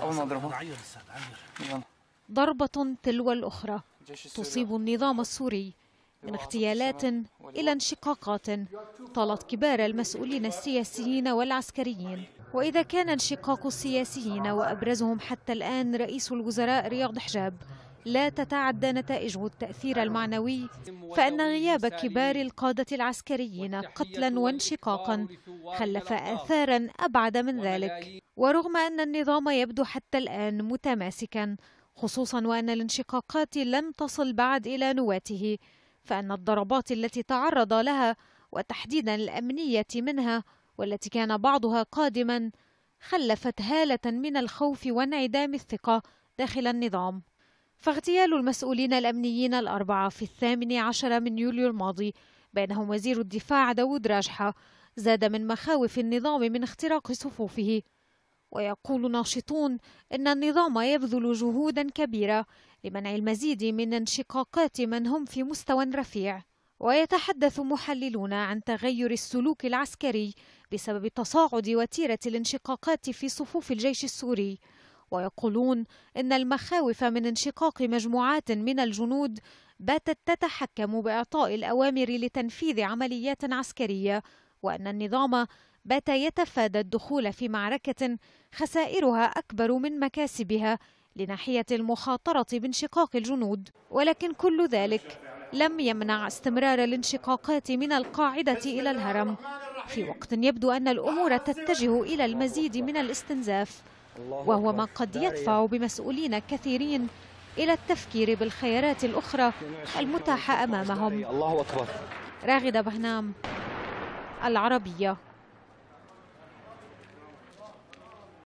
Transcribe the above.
أول ضربة تلو الأخرى تصيب النظام السوري من اغتيالات إلى انشقاقات طالت كبار المسؤولين السياسيين والعسكريين وإذا كان انشقاق السياسيين وأبرزهم حتى الآن رئيس الوزراء رياض حجاب لا تتعدى نتائجه التأثير المعنوي فإن غياب كبار القادة العسكريين قتلا وانشقاقا خلف آثارا أبعد من ذلك ورغم أن النظام يبدو حتى الآن متماسكا خصوصا وأن الانشقاقات لم تصل بعد إلى نواته فأن الضربات التي تعرض لها وتحديدا الأمنية منها والتي كان بعضها قادما خلفت هالة من الخوف وانعدام الثقة داخل النظام فاغتيال المسؤولين الأمنيين الأربعة في الثامن عشر من يوليو الماضي بينهم وزير الدفاع داود راجحة زاد من مخاوف النظام من اختراق صفوفه ويقول ناشطون إن النظام يبذل جهودا كبيرة لمنع المزيد من انشقاقات من هم في مستوى رفيع ويتحدث محللون عن تغير السلوك العسكري بسبب تصاعد وتيرة الانشقاقات في صفوف الجيش السوري ويقولون إن المخاوف من انشقاق مجموعات من الجنود باتت تتحكم بإعطاء الأوامر لتنفيذ عمليات عسكرية وأن النظام بات يتفادى الدخول في معركة خسائرها أكبر من مكاسبها لناحية المخاطرة بانشقاق الجنود ولكن كل ذلك لم يمنع استمرار الانشقاقات من القاعدة إلى الهرم في وقت يبدو أن الأمور تتجه إلى المزيد من الاستنزاف وهو ما قد يدفع بمسؤولين كثيرين إلى التفكير بالخيارات الأخرى المتاحة أمامهم الله أكبر راغدة بهنام العربية